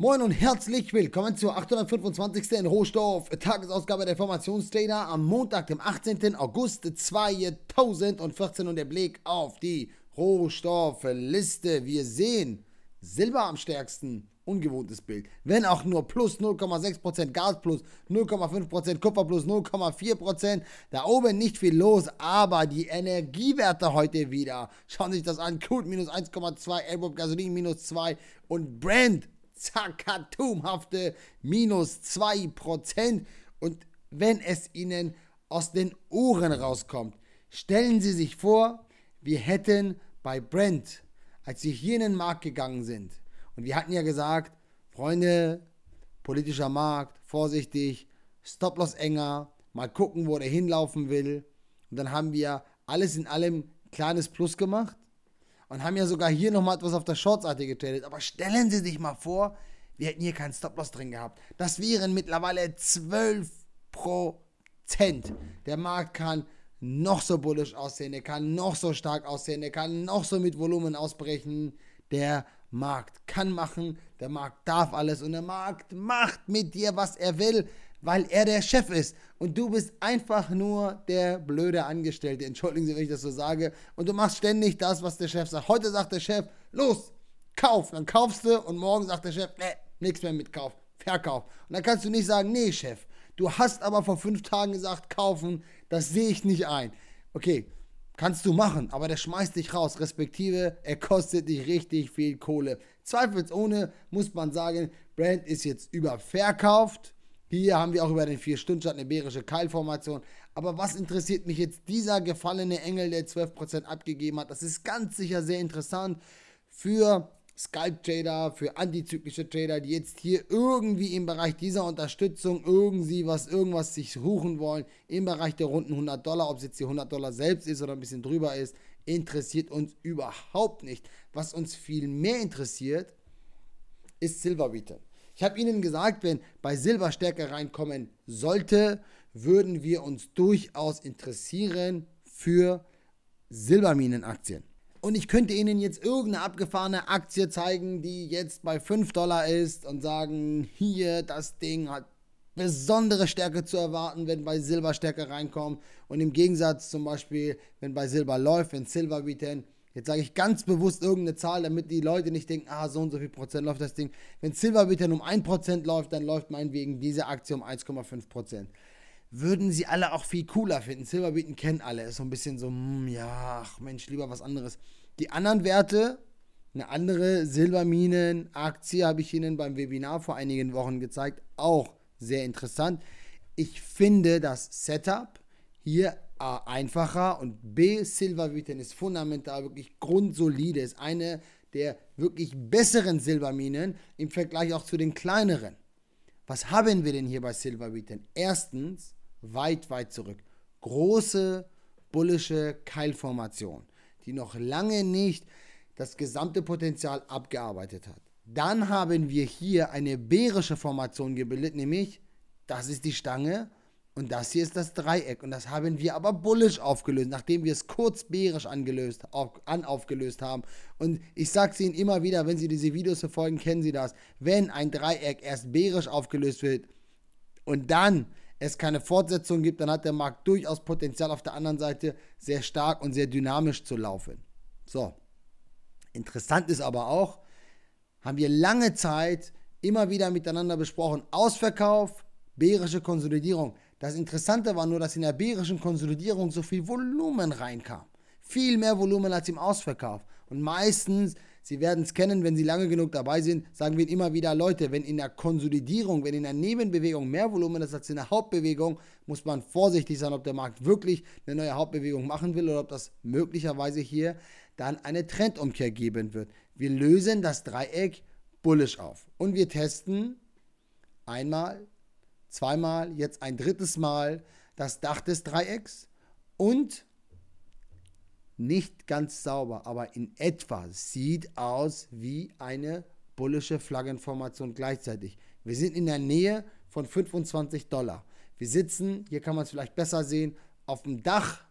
Moin und herzlich willkommen zur 825. in Rohstoff Tagesausgabe der Formationstrainer am Montag, dem 18. August 2014 und der Blick auf die Rohstoffliste. Wir sehen Silber am stärksten, ungewohntes Bild. Wenn auch nur plus 0,6%, Gas plus 0,5%, Kupfer plus 0,4%. Da oben nicht viel los, aber die Energiewerte heute wieder. Schauen Sie sich das an. Crude minus 1,2, Airbnb Gasolin minus 2 und Brand zakatumhafte minus 2%. Und wenn es Ihnen aus den Ohren rauskommt, stellen Sie sich vor, wir hätten bei Brent, als wir hier in den Markt gegangen sind, und wir hatten ja gesagt, Freunde, politischer Markt, vorsichtig, Stop-Loss enger, mal gucken, wo der hinlaufen will. Und dann haben wir alles in allem kleines Plus gemacht und haben ja sogar hier nochmal etwas auf der Shorts-Arte getradet. Aber stellen Sie sich mal vor, wir hätten hier keinen Stop-Loss drin gehabt. Das wären mittlerweile 12 Der Markt kann noch so bullisch aussehen, der kann noch so stark aussehen, der kann noch so mit Volumen ausbrechen. Der Markt kann machen, der Markt darf alles und der Markt macht mit dir, was er will weil er der Chef ist und du bist einfach nur der blöde Angestellte. Entschuldigen Sie, wenn ich das so sage. Und du machst ständig das, was der Chef sagt. Heute sagt der Chef, los, kauf. Dann kaufst du und morgen sagt der Chef, nee, nichts mehr mit Kauf, Verkauf. Und dann kannst du nicht sagen, nee, Chef, du hast aber vor fünf Tagen gesagt, kaufen, das sehe ich nicht ein. Okay, Kannst du machen, aber der schmeißt dich raus, respektive er kostet dich richtig viel Kohle. Zweifelsohne muss man sagen, Brand ist jetzt überverkauft hier haben wir auch über den 4 stunden shot eine bärische Keilformation. Aber was interessiert mich jetzt dieser gefallene Engel, der 12% abgegeben hat? Das ist ganz sicher sehr interessant für Skype-Trader, für antizyklische Trader, die jetzt hier irgendwie im Bereich dieser Unterstützung irgendwie was, irgendwas sich suchen wollen, im Bereich der runden 100 Dollar, ob es jetzt die 100 Dollar selbst ist oder ein bisschen drüber ist, interessiert uns überhaupt nicht. Was uns viel mehr interessiert, ist Silver ich habe Ihnen gesagt, wenn bei Silber stärker reinkommen sollte, würden wir uns durchaus interessieren für Silberminenaktien. Und ich könnte Ihnen jetzt irgendeine abgefahrene Aktie zeigen, die jetzt bei 5 Dollar ist und sagen, hier, das Ding hat besondere Stärke zu erwarten, wenn bei Silber Stärke reinkommt. Und im Gegensatz zum Beispiel, wenn bei Silber läuft, wenn Silber Return Jetzt sage ich ganz bewusst irgendeine Zahl, damit die Leute nicht denken, ah, so und so viel Prozent läuft das Ding. Wenn Silverbittern um 1% läuft, dann läuft meinetwegen diese Aktie um 1,5 würden sie alle auch viel cooler finden. Silberbieten kennen alle. Ist so ein bisschen so, mh, hm, ja, ach Mensch, lieber was anderes. Die anderen Werte, eine andere Silberminen-Aktie habe ich Ihnen beim Webinar vor einigen Wochen gezeigt. Auch sehr interessant. Ich finde das Setup hier A, einfacher und B, Silberminen ist fundamental wirklich grundsolide, ist eine der wirklich besseren Silberminen im Vergleich auch zu den kleineren. Was haben wir denn hier bei Silberminen? Erstens, weit, weit zurück, große bullische Keilformation, die noch lange nicht das gesamte Potenzial abgearbeitet hat. Dann haben wir hier eine bärische Formation gebildet, nämlich das ist die Stange und das hier ist das Dreieck. Und das haben wir aber bullisch aufgelöst, nachdem wir es kurz bärisch angelöst, auf, anaufgelöst haben. Und ich sage es Ihnen immer wieder, wenn Sie diese Videos verfolgen, kennen Sie das. Wenn ein Dreieck erst bärisch aufgelöst wird und dann es keine Fortsetzung gibt, dann hat der Markt durchaus Potenzial auf der anderen Seite sehr stark und sehr dynamisch zu laufen. So. Interessant ist aber auch, haben wir lange Zeit immer wieder miteinander besprochen, Ausverkauf, bärische Konsolidierung das Interessante war nur, dass in der bärischen Konsolidierung so viel Volumen reinkam. Viel mehr Volumen als im Ausverkauf. Und meistens, Sie werden es kennen, wenn Sie lange genug dabei sind, sagen wir immer wieder, Leute, wenn in der Konsolidierung, wenn in der Nebenbewegung mehr Volumen ist als in der Hauptbewegung, muss man vorsichtig sein, ob der Markt wirklich eine neue Hauptbewegung machen will oder ob das möglicherweise hier dann eine Trendumkehr geben wird. Wir lösen das Dreieck bullisch auf und wir testen einmal zweimal, jetzt ein drittes Mal das Dach des Dreiecks und nicht ganz sauber, aber in etwa sieht aus wie eine bullische Flaggenformation gleichzeitig. Wir sind in der Nähe von 25 Dollar. Wir sitzen, hier kann man es vielleicht besser sehen, auf dem Dach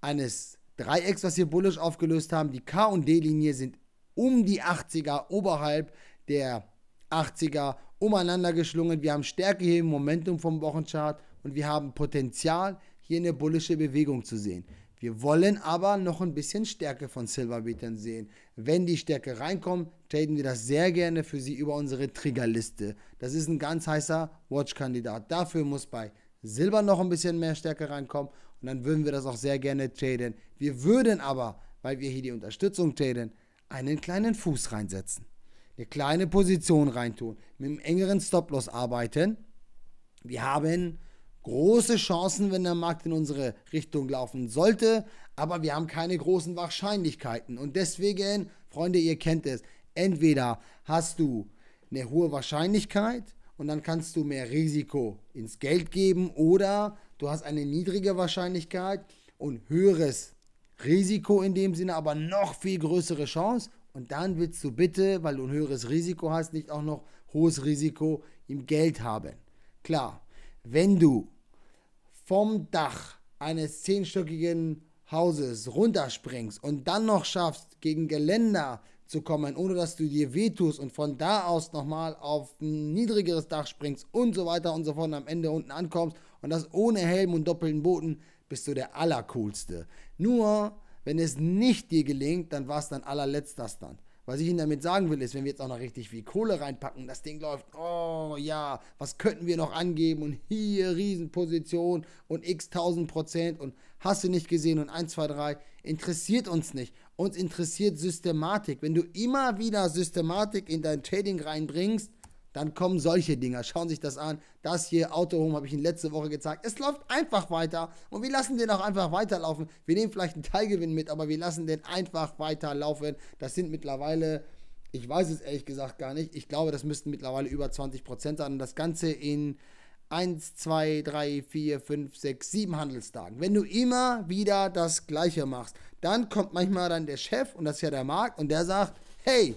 eines Dreiecks, was wir bullisch aufgelöst haben. Die K- und D-Linie sind um die 80er oberhalb der 80er umeinander geschlungen. Wir haben Stärke hier im Momentum vom Wochenchart und wir haben Potenzial, hier eine bullische Bewegung zu sehen. Wir wollen aber noch ein bisschen Stärke von Silverbietern sehen. Wenn die Stärke reinkommt, traden wir das sehr gerne für sie über unsere Triggerliste. Das ist ein ganz heißer Watch-Kandidat. Dafür muss bei Silber noch ein bisschen mehr Stärke reinkommen und dann würden wir das auch sehr gerne traden. Wir würden aber, weil wir hier die Unterstützung traden, einen kleinen Fuß reinsetzen eine kleine Position reintun, mit einem engeren Stop-Loss arbeiten. Wir haben große Chancen, wenn der Markt in unsere Richtung laufen sollte, aber wir haben keine großen Wahrscheinlichkeiten. Und deswegen, Freunde, ihr kennt es, entweder hast du eine hohe Wahrscheinlichkeit und dann kannst du mehr Risiko ins Geld geben oder du hast eine niedrige Wahrscheinlichkeit und höheres Risiko in dem Sinne, aber noch viel größere Chance und dann willst du bitte, weil du ein höheres Risiko hast, nicht auch noch hohes Risiko im Geld haben. Klar, wenn du vom Dach eines zehnstöckigen Hauses runterspringst und dann noch schaffst, gegen Geländer zu kommen, ohne dass du dir wehtust und von da aus nochmal auf ein niedrigeres Dach springst und so weiter und so fort und am Ende unten ankommst und das ohne Helm und doppelten Boden, bist du der Allercoolste. Nur wenn es nicht dir gelingt, dann war es dein allerletzter Stunt. Was ich Ihnen damit sagen will, ist, wenn wir jetzt auch noch richtig viel Kohle reinpacken, das Ding läuft, oh ja, was könnten wir noch angeben und hier Riesenposition und x tausend Prozent und hast du nicht gesehen und 1, 2, 3, interessiert uns nicht. Uns interessiert Systematik. Wenn du immer wieder Systematik in dein Trading reinbringst, dann kommen solche Dinger. Schauen Sie sich das an. Das hier, Autohome, habe ich Ihnen letzte Woche gezeigt. Es läuft einfach weiter und wir lassen den auch einfach weiterlaufen. Wir nehmen vielleicht einen Teilgewinn mit, aber wir lassen den einfach weiterlaufen. Das sind mittlerweile, ich weiß es ehrlich gesagt gar nicht, ich glaube, das müssten mittlerweile über 20% sein. Und das Ganze in 1, 2, 3, 4, 5, 6, 7 Handelstagen. Wenn du immer wieder das Gleiche machst, dann kommt manchmal dann der Chef und das ist ja der Markt und der sagt, hey,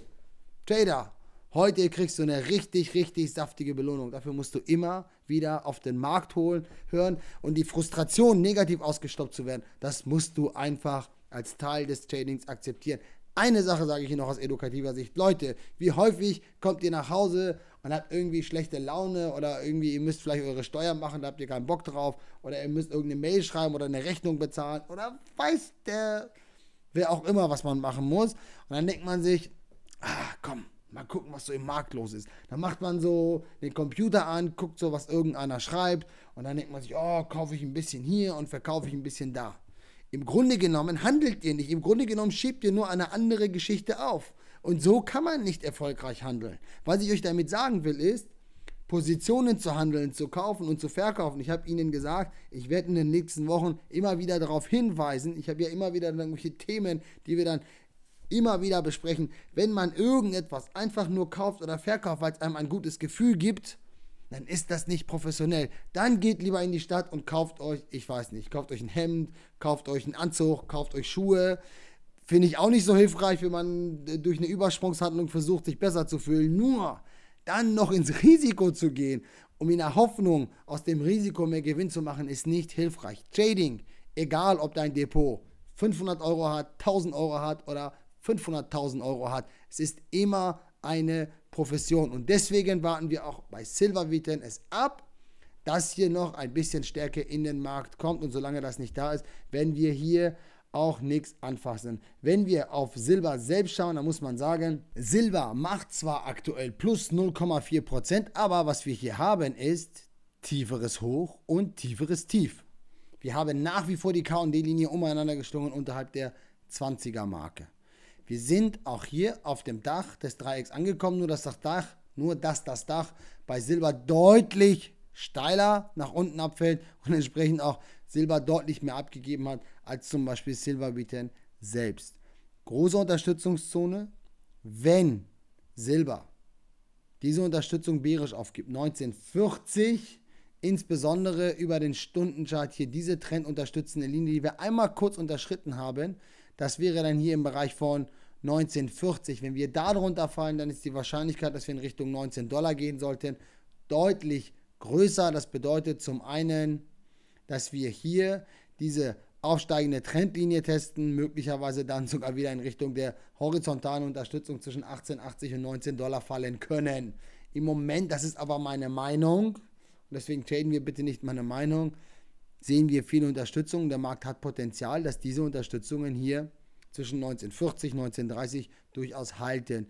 Trader, Heute kriegst du eine richtig, richtig saftige Belohnung. Dafür musst du immer wieder auf den Markt holen, hören und die Frustration, negativ ausgestoppt zu werden, das musst du einfach als Teil des Tradings akzeptieren. Eine Sache sage ich Ihnen noch aus edukativer Sicht. Leute, wie häufig kommt ihr nach Hause und habt irgendwie schlechte Laune oder irgendwie, ihr müsst vielleicht eure Steuern machen, da habt ihr keinen Bock drauf oder ihr müsst irgendeine Mail schreiben oder eine Rechnung bezahlen oder weiß der, wer auch immer, was man machen muss. Und dann denkt man sich, ah, komm, mal gucken, was so im Markt los ist. Dann macht man so den Computer an, guckt so, was irgendeiner schreibt und dann denkt man sich, oh, kaufe ich ein bisschen hier und verkaufe ich ein bisschen da. Im Grunde genommen handelt ihr nicht, im Grunde genommen schiebt ihr nur eine andere Geschichte auf. Und so kann man nicht erfolgreich handeln. Was ich euch damit sagen will, ist, Positionen zu handeln, zu kaufen und zu verkaufen. Ich habe Ihnen gesagt, ich werde in den nächsten Wochen immer wieder darauf hinweisen. Ich habe ja immer wieder irgendwelche Themen, die wir dann immer wieder besprechen, wenn man irgendetwas einfach nur kauft oder verkauft, weil es einem ein gutes Gefühl gibt, dann ist das nicht professionell. Dann geht lieber in die Stadt und kauft euch, ich weiß nicht, kauft euch ein Hemd, kauft euch einen Anzug, kauft euch Schuhe. Finde ich auch nicht so hilfreich, wenn man äh, durch eine Übersprungshandlung versucht, sich besser zu fühlen. Nur dann noch ins Risiko zu gehen, um in der Hoffnung, aus dem Risiko mehr Gewinn zu machen, ist nicht hilfreich. Trading, egal ob dein Depot 500 Euro hat, 1000 Euro hat oder 500.000 Euro hat. Es ist immer eine Profession. Und deswegen warten wir auch bei Silver Viten es ab, dass hier noch ein bisschen Stärke in den Markt kommt. Und solange das nicht da ist, werden wir hier auch nichts anfassen. Wenn wir auf Silber selbst schauen, dann muss man sagen, Silber macht zwar aktuell plus 0,4%, aber was wir hier haben ist tieferes Hoch und tieferes Tief. Wir haben nach wie vor die KD-Linie umeinander geschlungen unterhalb der 20er-Marke. Wir sind auch hier auf dem Dach des Dreiecks angekommen, nur dass das Dach, nur dass das Dach bei Silber deutlich steiler nach unten abfällt und entsprechend auch Silber deutlich mehr abgegeben hat als zum Beispiel Silver Return selbst. Große Unterstützungszone, wenn Silber diese Unterstützung bärisch aufgibt. 1940 insbesondere über den Stundenchart hier diese trendunterstützende Linie, die wir einmal kurz unterschritten haben, das wäre dann hier im Bereich von 1940. Wenn wir da drunter fallen, dann ist die Wahrscheinlichkeit, dass wir in Richtung 19 Dollar gehen sollten, deutlich größer. Das bedeutet zum einen, dass wir hier diese aufsteigende Trendlinie testen, möglicherweise dann sogar wieder in Richtung der horizontalen Unterstützung zwischen 18,80 und 19 Dollar fallen können. Im Moment, das ist aber meine Meinung, und deswegen traden wir bitte nicht meine Meinung, sehen wir viele Unterstützungen. Der Markt hat Potenzial, dass diese Unterstützungen hier zwischen 1940 und 1930 durchaus halten.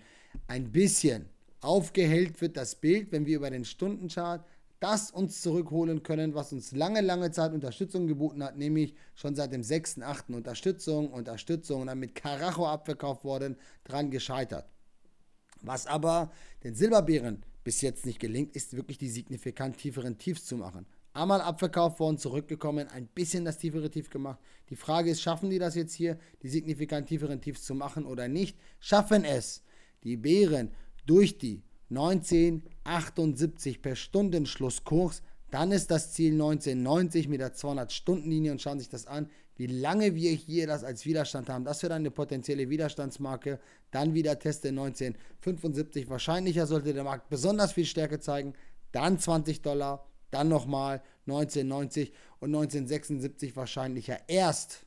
Ein bisschen aufgehellt wird das Bild, wenn wir über den Stundenchart das uns zurückholen können, was uns lange, lange Zeit Unterstützung geboten hat, nämlich schon seit dem 6.8. Unterstützung, Unterstützung und dann mit Karacho abverkauft worden, dran gescheitert. Was aber den Silberbären bis jetzt nicht gelingt, ist wirklich die signifikant tieferen Tiefs zu machen einmal abverkauft worden, zurückgekommen, ein bisschen das tiefere Tief gemacht. Die Frage ist, schaffen die das jetzt hier, die signifikant tieferen Tiefs zu machen oder nicht? Schaffen es die Bären durch die 1978 per Stundenschlusskurs, dann ist das Ziel 1990 mit der 200-Stunden-Linie und schauen sich das an, wie lange wir hier das als Widerstand haben. Das wird eine potenzielle Widerstandsmarke. Dann wieder Teste 1975. Wahrscheinlicher sollte der Markt besonders viel Stärke zeigen. Dann 20 Dollar, dann nochmal 1990 und 1976 wahrscheinlich ja erst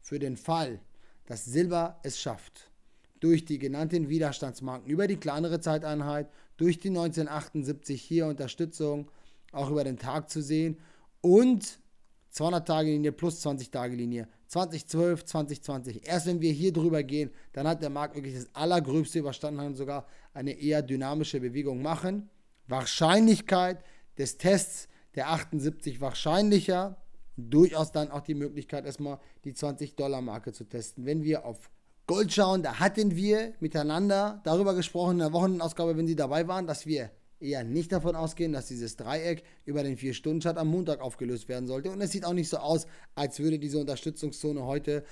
für den Fall, dass Silber es schafft, durch die genannten Widerstandsmarken, über die kleinere Zeiteinheit, durch die 1978 hier Unterstützung, auch über den Tag zu sehen und 200-Tage-Linie plus 20-Tage-Linie, 2012, 2020. Erst wenn wir hier drüber gehen, dann hat der Markt wirklich das Allergröbste überstanden und sogar eine eher dynamische Bewegung machen. Wahrscheinlichkeit des Tests der 78 wahrscheinlicher durchaus dann auch die Möglichkeit, erstmal die 20-Dollar-Marke zu testen. Wenn wir auf Gold schauen, da hatten wir miteinander darüber gesprochen in der Wochenausgabe, wenn Sie dabei waren, dass wir eher nicht davon ausgehen, dass dieses Dreieck über den 4-Stunden-Chart am Montag aufgelöst werden sollte. Und es sieht auch nicht so aus, als würde diese Unterstützungszone heute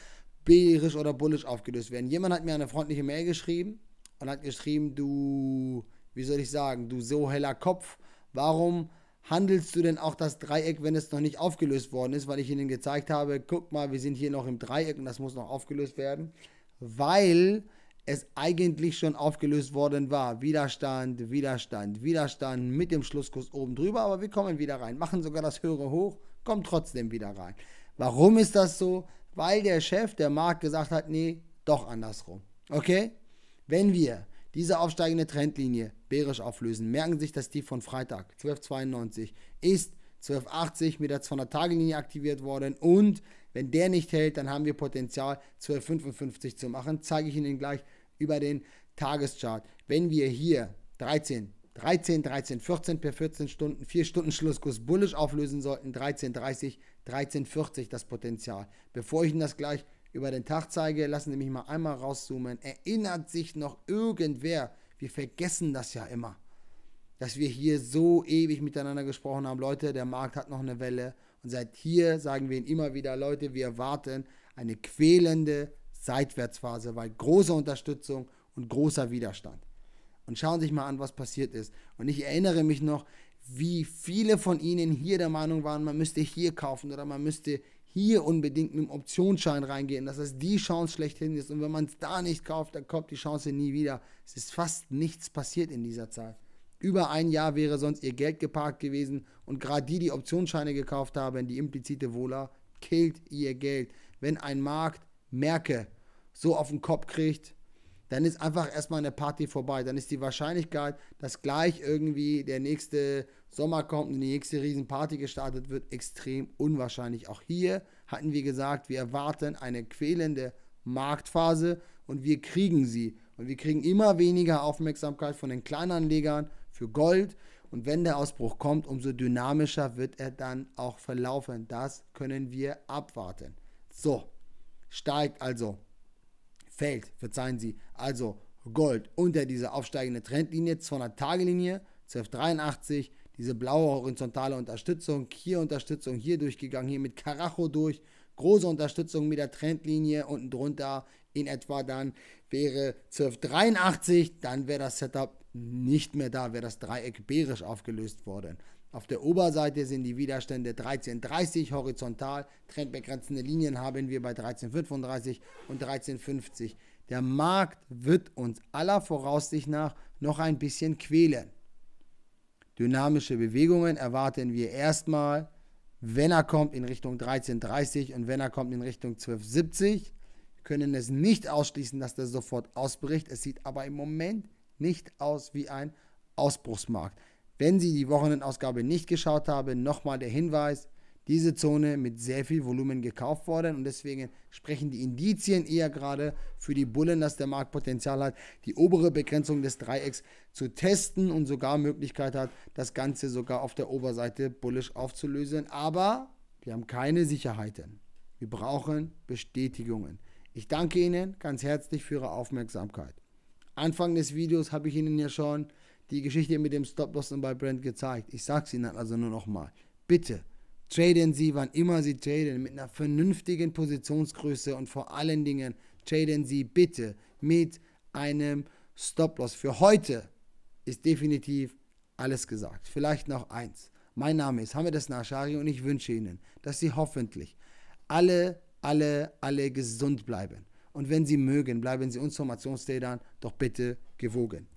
bärisch oder bullisch aufgelöst werden. Jemand hat mir eine freundliche Mail geschrieben und hat geschrieben, du, wie soll ich sagen, du so heller Kopf, warum handelst du denn auch das Dreieck, wenn es noch nicht aufgelöst worden ist? Weil ich ihnen gezeigt habe, guck mal, wir sind hier noch im Dreieck und das muss noch aufgelöst werden. Weil es eigentlich schon aufgelöst worden war. Widerstand, Widerstand, Widerstand mit dem Schlusskurs oben drüber, aber wir kommen wieder rein, machen sogar das höhere hoch, kommen trotzdem wieder rein. Warum ist das so? Weil der Chef, der Markt gesagt hat, nee, doch andersrum. Okay? Wenn wir diese aufsteigende Trendlinie bärisch auflösen. Merken sich das Tief von Freitag 12,92 ist 12,80 mit der 200-Tage-Linie aktiviert worden und wenn der nicht hält, dann haben wir Potenzial 12,55 zu machen. Zeige ich Ihnen gleich über den Tageschart. Wenn wir hier 13, 13, 13, 14 per 14 Stunden, 4 Stunden Schlusskurs bullisch auflösen sollten, 13,30, 13,40 das Potenzial. Bevor ich Ihnen das gleich über den Tag zeige, lassen Sie mich mal einmal rauszoomen. Erinnert sich noch irgendwer? Wir vergessen das ja immer, dass wir hier so ewig miteinander gesprochen haben. Leute, der Markt hat noch eine Welle. Und seit hier sagen wir Ihnen immer wieder, Leute, wir erwarten eine quälende Seitwärtsphase, weil große Unterstützung und großer Widerstand. Und schauen Sie sich mal an, was passiert ist. Und ich erinnere mich noch, wie viele von Ihnen hier der Meinung waren, man müsste hier kaufen oder man müsste hier unbedingt mit dem Optionsschein reingehen, dass das die Chance schlechthin ist. Und wenn man es da nicht kauft, dann kommt die Chance nie wieder. Es ist fast nichts passiert in dieser Zeit. Über ein Jahr wäre sonst ihr Geld geparkt gewesen und gerade die, die Optionsscheine gekauft haben, die implizite Wohler, killt ihr Geld. Wenn ein Markt Merke so auf den Kopf kriegt, dann ist einfach erstmal eine Party vorbei. Dann ist die Wahrscheinlichkeit, dass gleich irgendwie der nächste Sommer kommt und die nächste Riesenparty gestartet wird, extrem unwahrscheinlich. Auch hier hatten wir gesagt, wir erwarten eine quälende Marktphase und wir kriegen sie. Und wir kriegen immer weniger Aufmerksamkeit von den Kleinanlegern für Gold. Und wenn der Ausbruch kommt, umso dynamischer wird er dann auch verlaufen. Das können wir abwarten. So, steigt also fällt, verzeihen Sie, also Gold unter diese aufsteigende Trendlinie, 200-Tage-Linie, 1283, diese blaue horizontale Unterstützung, hier Unterstützung, hier durchgegangen, hier mit Karacho durch, große Unterstützung mit der Trendlinie, unten drunter in etwa dann wäre 1283, dann wäre das Setup nicht mehr da, wäre das Dreieck bärisch aufgelöst worden. Auf der Oberseite sind die Widerstände 13,30 horizontal, trendbegrenzende Linien haben wir bei 13,35 und 13,50. Der Markt wird uns aller Voraussicht nach noch ein bisschen quälen. Dynamische Bewegungen erwarten wir erstmal, wenn er kommt, in Richtung 13,30 und wenn er kommt, in Richtung 12,70. können es nicht ausschließen, dass das sofort ausbricht. Es sieht aber im Moment nicht aus wie ein Ausbruchsmarkt. Wenn Sie die Wochenendausgabe nicht geschaut haben, nochmal der Hinweis, diese Zone mit sehr viel Volumen gekauft worden und deswegen sprechen die Indizien eher gerade für die Bullen, dass der Markt Potenzial hat, die obere Begrenzung des Dreiecks zu testen und sogar Möglichkeit hat, das Ganze sogar auf der Oberseite bullisch aufzulösen. Aber wir haben keine Sicherheiten. Wir brauchen Bestätigungen. Ich danke Ihnen ganz herzlich für Ihre Aufmerksamkeit. Anfang des Videos habe ich Ihnen ja schon die Geschichte mit dem Stop-Loss bei Brent gezeigt. Ich sage es Ihnen also nur nochmal. Bitte, traden Sie, wann immer Sie traden, mit einer vernünftigen Positionsgröße und vor allen Dingen traden Sie bitte mit einem Stop-Loss. Für heute ist definitiv alles gesagt. Vielleicht noch eins. Mein Name ist Hamed Nashari und ich wünsche Ihnen, dass Sie hoffentlich alle, alle, alle gesund bleiben. Und wenn Sie mögen, bleiben Sie uns Formationsdatern doch bitte gewogen.